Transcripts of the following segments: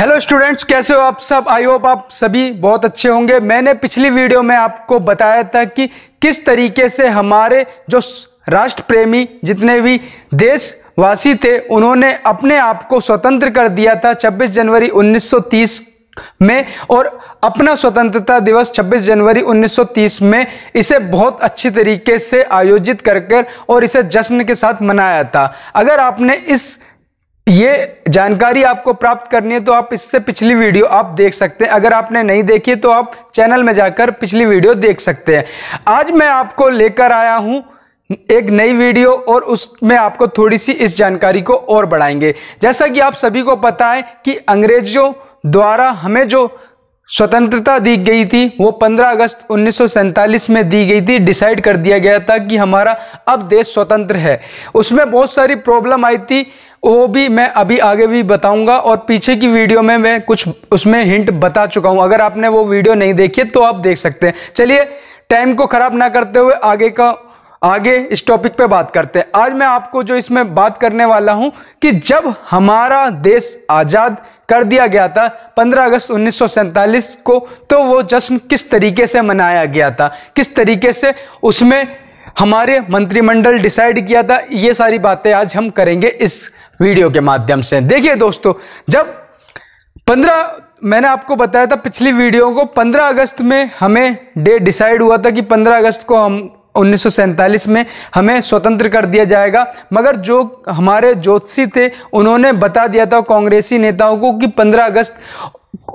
hello students कैसे हो आप सब आई होप आप सभी बहुत अच्छे होंगे मैंने पिछली वीडियो में आपको बताया था कि किस तरीके से हमारे जो राष्ट्र प्रेमी जितने भी देशवासी थे उन्होंने अपने आप को स्वतंत्र कर दिया था 26 जनवरी 1930 में और अपना स्वतंत्रता दिवस 26 जनवरी 1930 में इसे बहुत अच्छी तरीके से आयोजित कर कर और इसे जश्न के साथ मनाया था अगर आपने इस ये जानकारी आपको प्राप्त करनी है तो आप इससे पिछली वीडियो आप देख सकते हैं अगर आपने नहीं देखी तो आप चैनल में जाकर पिछली वीडियो देख सकते हैं आज मैं आपको लेकर आया हूं एक नई वीडियो और उसमें आपको थोड़ी सी इस जानकारी को और बढ़ाएंगे जैसा कि आप सभी को पता है कि अंग्रेजों द्वारा हमें जो स्वतंत्रता दी गई थी वो 15 अगस्त उन्नीस में दी गई थी डिसाइड कर दिया गया था कि हमारा अब देश स्वतंत्र है उसमें बहुत सारी प्रॉब्लम आई थी वो भी मैं अभी आगे भी बताऊंगा और पीछे की वीडियो में मैं कुछ उसमें हिंट बता चुका हूं अगर आपने वो वीडियो नहीं देखी तो आप देख सकते हैं चलिए टाइम को ख़राब ना करते हुए आगे का आगे इस टॉपिक पे बात करते हैं आज मैं आपको जो इसमें बात करने वाला हूं कि जब हमारा देश आज़ाद कर दिया गया था 15 अगस्त उन्नीस को तो वो जश्न किस तरीके से मनाया गया था किस तरीके से उसमें हमारे मंत्रिमंडल डिसाइड किया था ये सारी बातें आज हम करेंगे इस वीडियो के माध्यम से देखिए दोस्तों जब 15 मैंने आपको बताया था पिछली वीडियो को 15 अगस्त में हमें डे डिसाइड हुआ था कि 15 अगस्त को हम उन्नीस में हमें स्वतंत्र कर दिया जाएगा मगर जो हमारे ज्योतिषी थे उन्होंने बता दिया था कांग्रेसी नेताओं को कि 15 अगस्त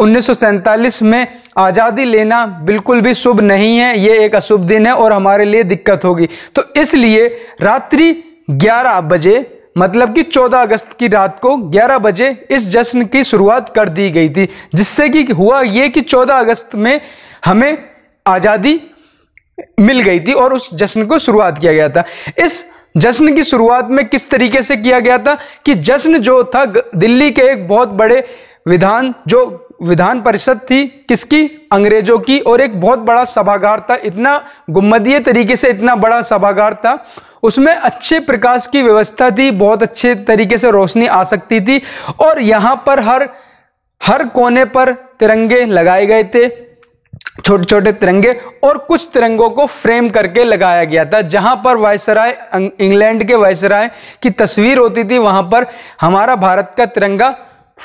उन्नीस में आज़ादी लेना बिल्कुल भी शुभ नहीं है ये एक अशुभ दिन है और हमारे लिए दिक्कत होगी तो इसलिए रात्रि 11 बजे मतलब कि 14 अगस्त की रात को 11 बजे इस जश्न की शुरुआत कर दी गई थी जिससे कि हुआ ये कि 14 अगस्त में हमें आज़ादी मिल गई थी और उस जश्न को शुरुआत किया गया था इस जश्न की शुरुआत में किस तरीके से किया गया था कि जश्न जो था दिल्ली के एक बहुत बड़े विधान जो विधान परिषद थी किसकी अंग्रेजों की और एक बहुत बड़ा सभागार था इतना गुम्मदीय तरीके से इतना बड़ा सभागार था उसमें अच्छे प्रकाश की व्यवस्था थी बहुत अच्छे तरीके से रोशनी आ सकती थी और यहाँ पर हर हर कोने पर तिरंगे लगाए गए थे छोटे छोटे तिरंगे और कुछ तिरंगों को फ्रेम करके लगाया गया था जहां पर वायसराय इंग्लैंड के वायसराय की तस्वीर होती थी वहां पर हमारा भारत का तिरंगा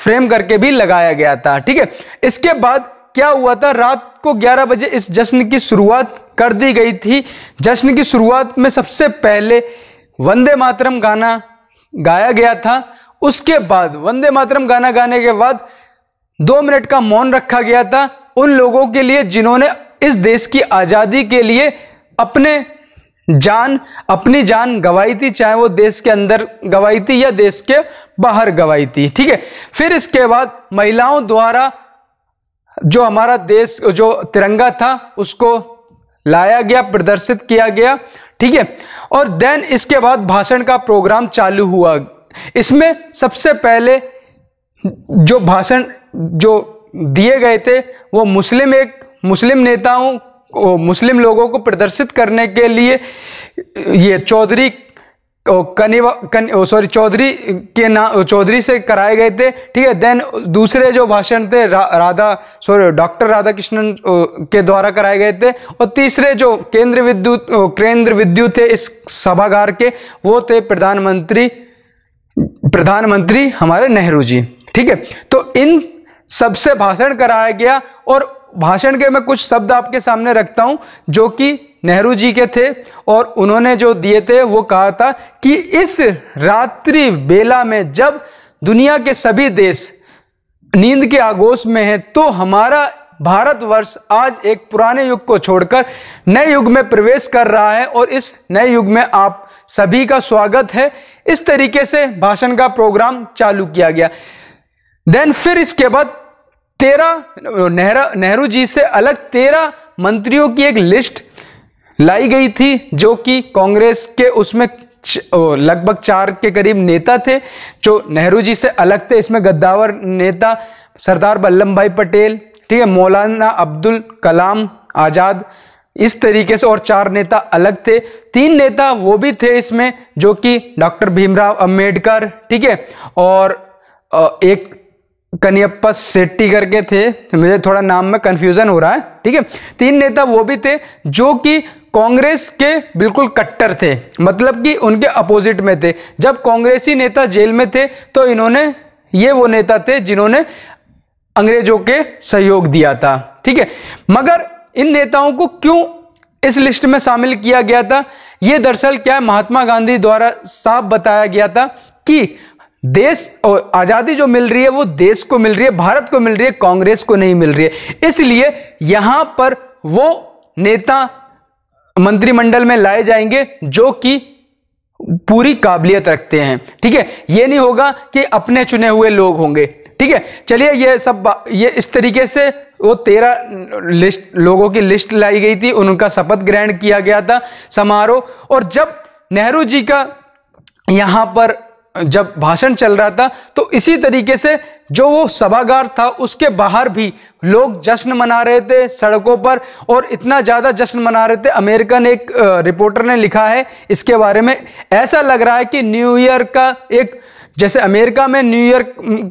फ्रेम करके भी लगाया गया था ठीक है इसके बाद क्या हुआ था रात को 11 बजे इस जश्न की शुरुआत कर दी गई थी जश्न की शुरुआत में सबसे पहले वंदे मातरम गाना गाया गया था उसके बाद वंदे मातरम गाना गाने के बाद दो मिनट का मौन रखा गया था उन लोगों के लिए जिन्होंने इस देश की आज़ादी के लिए अपने जान अपनी जान गवाई थी चाहे वो देश के अंदर गवाई थी या देश के बाहर गवाई थी ठीक है फिर इसके बाद महिलाओं द्वारा जो हमारा देश जो तिरंगा था उसको लाया गया प्रदर्शित किया गया ठीक है और देन इसके बाद भाषण का प्रोग्राम चालू हुआ इसमें सबसे पहले जो भाषण जो दिए गए थे वो मुस्लिम एक मुस्लिम नेताओं मुस्लिम लोगों को प्रदर्शित करने के लिए ये चौधरी कनिवा कन सॉरी चौधरी के नाम चौधरी से कराए गए थे ठीक है देन दूसरे जो भाषण थे रा, Radha sorry doctor Radhakrishnan के द्वारा कराए गए थे और तीसरे जो केंद्र विद्युत केंद्र विद्युत थे इस सभागार के वो थे प्रधानमंत्री प्रधानमंत्री हमारे नेहरू जी ठीक है तो इन सबसे भाषण कराया गया और भाषण के मैं कुछ शब्द आपके सामने रखता हूं जो कि नेहरू जी के थे और उन्होंने जो दिए थे वो कहा था कि इस रात्रि बेला में जब दुनिया के सभी देश नींद के आगोश में हैं तो हमारा भारतवर्ष आज एक पुराने युग को छोड़कर नए युग में प्रवेश कर रहा है और इस नए युग में आप सभी का स्वागत है इस तरीके से भाषण का प्रोग्राम चालू किया गया देन फिर इसके बाद तेरह नेहरा नेहरू जी से अलग तेरह मंत्रियों की एक लिस्ट लाई गई थी जो कि कांग्रेस के उसमें लगभग चार के करीब नेता थे जो नेहरू जी से अलग थे इसमें गद्दावर नेता सरदार वल्लभ भाई पटेल ठीक है मौलाना अब्दुल कलाम आज़ाद इस तरीके से और चार नेता अलग थे तीन नेता वो भी थे इसमें जो कि डॉक्टर भीमराव अम्बेडकर ठीक है और एक कनियप्पा सेट्टी करके थे तो मुझे थोड़ा नाम में कन्फ्यूजन हो रहा है ठीक है तीन नेता वो भी थे जो कि कांग्रेस के बिल्कुल कट्टर थे मतलब कि उनके अपोजिट में थे जब कांग्रेसी नेता जेल में थे तो इन्होंने ये वो नेता थे जिन्होंने अंग्रेजों के सहयोग दिया था ठीक है मगर इन नेताओं को क्यों इस लिस्ट में शामिल किया गया था ये दरअसल क्या महात्मा गांधी द्वारा साफ बताया गया था कि देश और आज़ादी जो मिल रही है वो देश को मिल रही है भारत को मिल रही है कांग्रेस को नहीं मिल रही है इसलिए यहां पर वो नेता मंत्रिमंडल में लाए जाएंगे जो कि पूरी काबिलियत रखते हैं ठीक है ये नहीं होगा कि अपने चुने हुए लोग होंगे ठीक है चलिए ये सब ये इस तरीके से वो तेरह लिस्ट लोगों की लिस्ट लाई गई थी उनका शपथ ग्रहण किया गया था समारोह और जब नेहरू जी का यहां पर जब भाषण चल रहा था तो इसी तरीके से जो वो सभागार था उसके बाहर भी लोग जश्न मना रहे थे सड़कों पर और इतना ज़्यादा जश्न मना रहे थे अमेरिकन एक रिपोर्टर ने लिखा है इसके बारे में ऐसा लग रहा है कि न्यू ईयर का एक जैसे अमेरिका में न्यू ईयर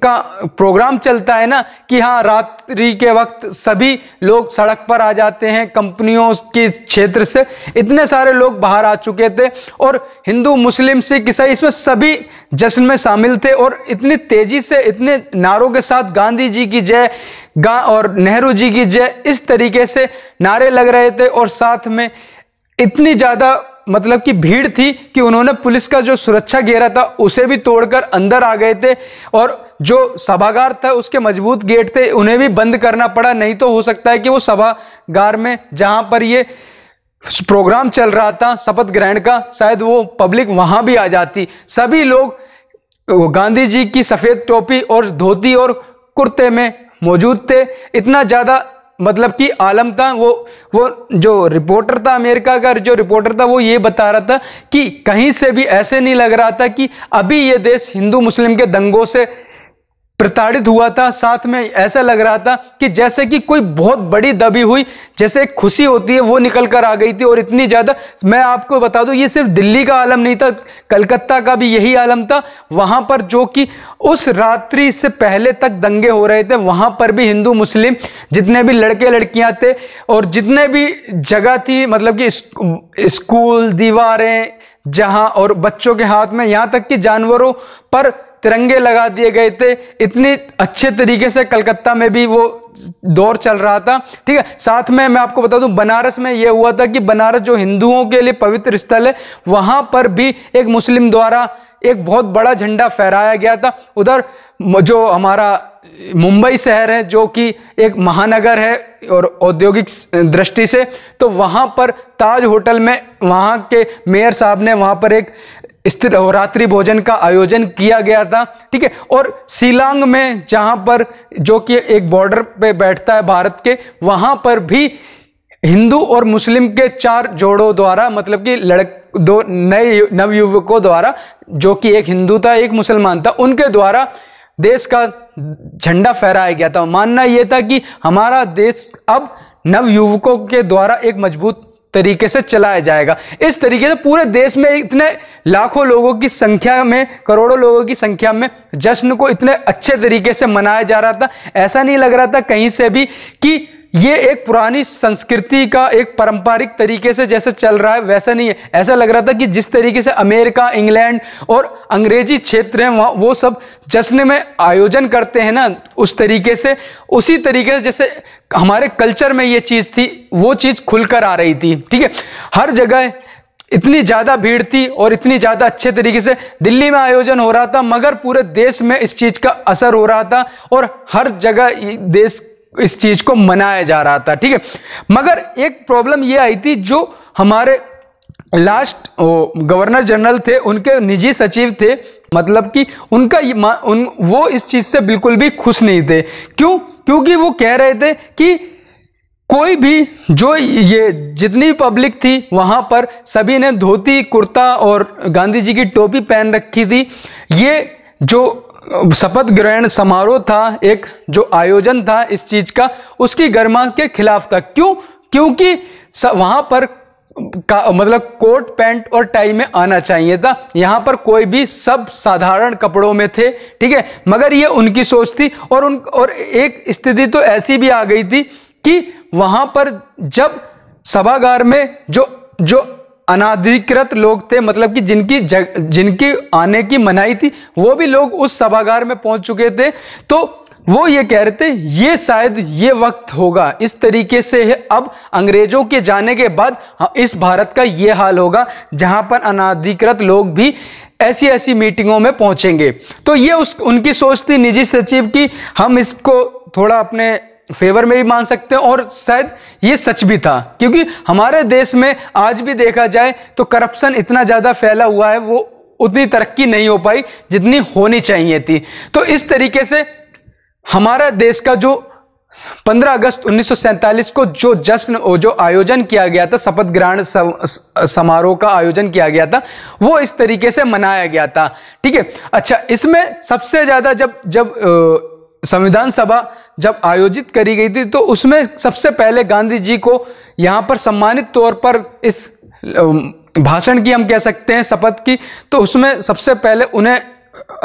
का प्रोग्राम चलता है ना कि हाँ रात्रि के वक्त सभी लोग सड़क पर आ जाते हैं कंपनियों के क्षेत्र से इतने सारे लोग बाहर आ चुके थे और हिंदू मुस्लिम सिख ईसाई इसमें सभी जश्न में शामिल थे और इतनी तेज़ी से इतने नारों के साथ गांधी जी की जय गा और नेहरू जी की जय इस तरीके से नारे लग रहे थे और साथ में इतनी ज़्यादा मतलब कि भीड़ थी कि उन्होंने पुलिस का जो सुरक्षा घेरा था उसे भी तोड़कर अंदर आ गए थे और जो सभागार था उसके मजबूत गेट थे उन्हें भी बंद करना पड़ा नहीं तो हो सकता है कि वो सभागार में जहाँ पर ये प्रोग्राम चल रहा था शपथ ग्रहण का शायद वो पब्लिक वहाँ भी आ जाती सभी लोग वो गांधी जी की सफ़ेद टोपी और धोती और कुर्ते में मौजूद थे इतना ज़्यादा मतलब कि आलम था वो वो जो रिपोर्टर था अमेरिका का जो रिपोर्टर था वो ये बता रहा था कि कहीं से भी ऐसे नहीं लग रहा था कि अभी ये देश हिंदू मुस्लिम के दंगों से प्रताड़ित हुआ था साथ में ऐसा लग रहा था कि जैसे कि कोई बहुत बड़ी दबी हुई जैसे एक खुशी होती है वो निकल कर आ गई थी और इतनी ज़्यादा मैं आपको बता दूँ ये सिर्फ दिल्ली का आलम नहीं था कलकत्ता का भी यही आलम था वहाँ पर जो कि उस रात्रि से पहले तक दंगे हो रहे थे वहाँ पर भी हिंदू मुस्लिम जितने भी लड़के लड़कियाँ थे और जितने भी जगह थी मतलब कि स्कूल दीवारें जहाँ और बच्चों के हाथ में यहाँ तक कि जानवरों पर तिरंगे लगा दिए गए थे इतने अच्छे तरीके से कलकत्ता में भी वो दौर चल रहा था ठीक है साथ में मैं आपको बता दूं बनारस में यह हुआ था कि बनारस जो हिंदुओं के लिए पवित्र स्थल है वहां पर भी एक मुस्लिम द्वारा एक बहुत बड़ा झंडा फहराया गया था उधर जो हमारा मुंबई शहर है जो कि एक महानगर है और औद्योगिक दृष्टि से तो वहाँ पर ताज होटल में वहाँ के मेयर साहब ने वहाँ पर एक रात्रि भोजन का आयोजन किया गया था ठीक है और शिलांग में जहाँ पर जो कि एक बॉर्डर पे बैठता है भारत के वहाँ पर भी हिंदू और मुस्लिम के चार जोड़ों द्वारा मतलब कि लड़क दो नए नवयुवकों द्वारा जो कि एक हिंदू था एक मुसलमान था उनके द्वारा देश का झंडा फहराया गया था मानना यह था कि हमारा देश अब नवयुवकों के द्वारा एक मजबूत तरीके से चलाया जाएगा इस तरीके से पूरे देश में इतने लाखों लोगों की संख्या में करोड़ों लोगों की संख्या में जश्न को इतने अच्छे तरीके से मनाया जा रहा था ऐसा नहीं लग रहा था कहीं से भी कि ये एक पुरानी संस्कृति का एक पारंपरिक तरीके से जैसे चल रहा है वैसा नहीं है ऐसा लग रहा था कि जिस तरीके से अमेरिका इंग्लैंड और अंग्रेजी क्षेत्र हैं वहाँ वो सब जश्न में आयोजन करते हैं ना उस तरीके से उसी तरीके से जैसे हमारे कल्चर में ये चीज़ थी वो चीज़ खुलकर आ रही थी ठीक है हर जगह इतनी ज़्यादा भीड़ थी और इतनी ज़्यादा अच्छे तरीके से दिल्ली में आयोजन हो रहा था मगर पूरे देश में इस चीज़ का असर हो रहा था और हर जगह देश इस चीज को मनाया जा रहा था ठीक है मगर एक प्रॉब्लम ये आई थी जो हमारे लास्ट गवर्नर जनरल थे उनके निजी सचिव थे मतलब कि उनका उन वो इस चीज़ से बिल्कुल भी खुश नहीं थे क्यों क्योंकि वो कह रहे थे कि कोई भी जो ये जितनी पब्लिक थी वहाँ पर सभी ने धोती कुर्ता और गांधी जी की टोपी पहन रखी थी ये जो शपथ ग्रहण समारोह था एक जो आयोजन था इस चीज़ का उसकी गर्मा के खिलाफ था क्यों क्योंकि वहाँ पर का मतलब कोट पैंट और टाई में आना चाहिए था यहाँ पर कोई भी सब साधारण कपड़ों में थे ठीक है मगर ये उनकी सोच थी और उन और एक स्थिति तो ऐसी भी आ गई थी कि वहाँ पर जब सभागार में जो जो अनाधिकृत लोग थे मतलब कि जिनकी जग, जिनकी आने की मनाही थी वो भी लोग उस सभागार में पहुंच चुके थे तो वो ये कह रहे थे ये शायद ये वक्त होगा इस तरीके से है अब अंग्रेजों के जाने के बाद हाँ, इस भारत का ये हाल होगा जहां पर अनाधिकृत लोग भी ऐसी ऐसी मीटिंगों में पहुंचेंगे तो ये उस उनकी सोच थी निजी सचिव की हम इसको थोड़ा अपने फेवर में भी मान सकते हैं और शायद ये सच भी था क्योंकि हमारे देश में आज भी देखा जाए तो करप्शन इतना ज़्यादा फैला हुआ है वो उतनी तरक्की नहीं हो पाई जितनी होनी चाहिए थी तो इस तरीके से हमारा देश का जो 15 अगस्त उन्नीस को जो जश्न जो आयोजन किया गया था शपथ ग्रहण समारोह का आयोजन किया गया था वो इस तरीके से मनाया गया था ठीक है अच्छा इसमें सबसे ज़्यादा जब जब संविधान सभा जब आयोजित करी गई थी तो उसमें सबसे पहले गांधी जी को यहाँ पर सम्मानित तौर पर इस भाषण की हम कह सकते हैं शपथ की तो उसमें सबसे पहले उन्हें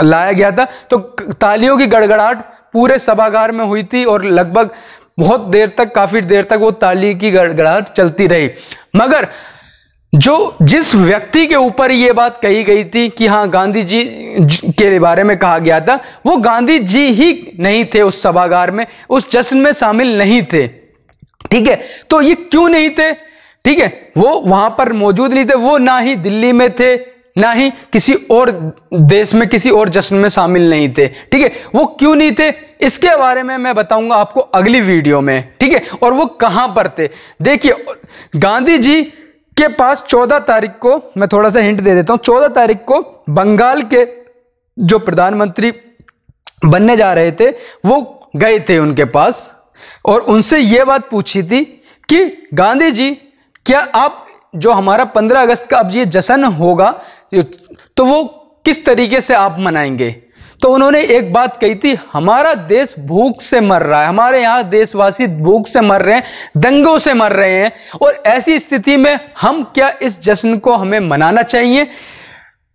लाया गया था तो तालियों की गड़गड़ाहट पूरे सभागार में हुई थी और लगभग बहुत देर तक काफ़ी देर तक वो ताली की गड़गड़ाहट चलती रही मगर जो जिस व्यक्ति के ऊपर ये बात कही गई थी कि हाँ गांधी जी के बारे में कहा गया था वो गांधी जी ही नहीं थे उस सभागार में उस जश्न में शामिल नहीं थे ठीक है तो ये क्यों नहीं थे ठीक है वो वहां पर मौजूद नहीं थे वो ना ही दिल्ली में थे ना ही किसी और देश में किसी और जश्न में शामिल नहीं थे ठीक है वो क्यों नहीं थे इसके बारे में मैं बताऊंगा आपको अगली वीडियो में ठीक है और वो कहां पर थे देखिए गांधी जी के पास चौदह तारीख को मैं थोड़ा सा हिंट दे देता हूँ चौदह तारीख को बंगाल के जो प्रधानमंत्री बनने जा रहे थे वो गए थे उनके पास और उनसे ये बात पूछी थी कि गांधी जी क्या आप जो हमारा पंद्रह अगस्त का अब ये जश्न होगा तो वो किस तरीके से आप मनाएंगे तो उन्होंने एक बात कही थी हमारा देश भूख से मर रहा है हमारे यहां देशवासी भूख से मर रहे हैं दंगों से मर रहे हैं और ऐसी स्थिति में हम क्या इस जश्न को हमें मनाना चाहिए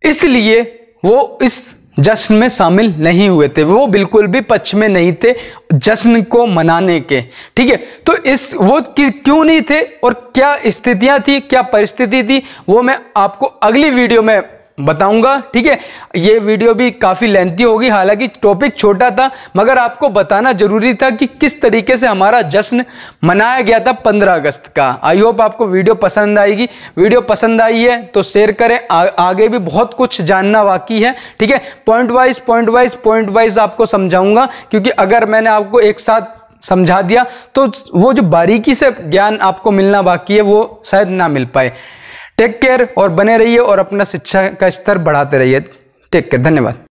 इसलिए वो इस जश्न में शामिल नहीं हुए थे वो बिल्कुल भी पक्ष में नहीं थे जश्न को मनाने के ठीक है तो इस वो क्यों नहीं थे और क्या स्थितियां थी क्या परिस्थिति थी वो मैं आपको अगली वीडियो में बताऊंगा ठीक है ये वीडियो भी काफ़ी लेंथी होगी हालांकि टॉपिक छोटा था मगर आपको बताना जरूरी था कि किस तरीके से हमारा जश्न मनाया गया था 15 अगस्त का आई होप आपको वीडियो पसंद आएगी वीडियो पसंद आई है तो शेयर करें आ, आगे भी बहुत कुछ जानना बाकी है ठीक है point wise point wise point wise आपको समझाऊंगा क्योंकि अगर मैंने आपको एक साथ समझा दिया तो वो जो बारीकी से ज्ञान आपको मिलना बाकी है वो शायद ना मिल पाए टेक केयर और बने रहिए और अपना शिक्षा का स्तर बढ़ाते रहिए टेक केयर धन्यवाद